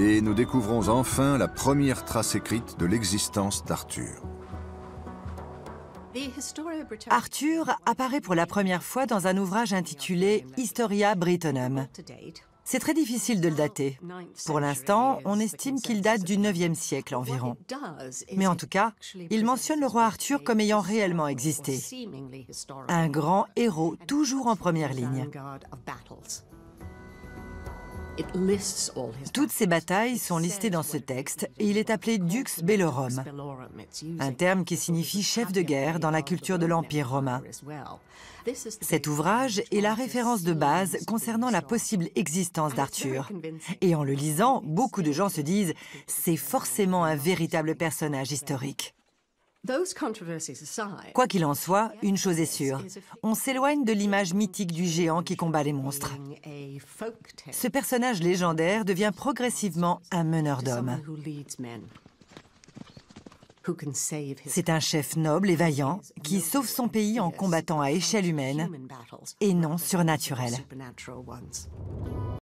et nous découvrons enfin la première trace écrite de l'existence d'Arthur. Arthur apparaît pour la première fois dans un ouvrage intitulé Historia Brittonum. C'est très difficile de le dater. Pour l'instant, on estime qu'il date du 9e siècle environ. Mais en tout cas, il mentionne le roi Arthur comme ayant réellement existé. Un grand héros, toujours en première ligne. Toutes ces batailles sont listées dans ce texte et il est appelé Dux Bellorum, un terme qui signifie chef de guerre dans la culture de l'Empire romain. Cet ouvrage est la référence de base concernant la possible existence d'Arthur. Et en le lisant, beaucoup de gens se disent « c'est forcément un véritable personnage historique ». Quoi qu'il en soit, une chose est sûre, on s'éloigne de l'image mythique du géant qui combat les monstres. Ce personnage légendaire devient progressivement un meneur d'hommes. C'est un chef noble et vaillant qui sauve son pays en combattant à échelle humaine et non surnaturelle.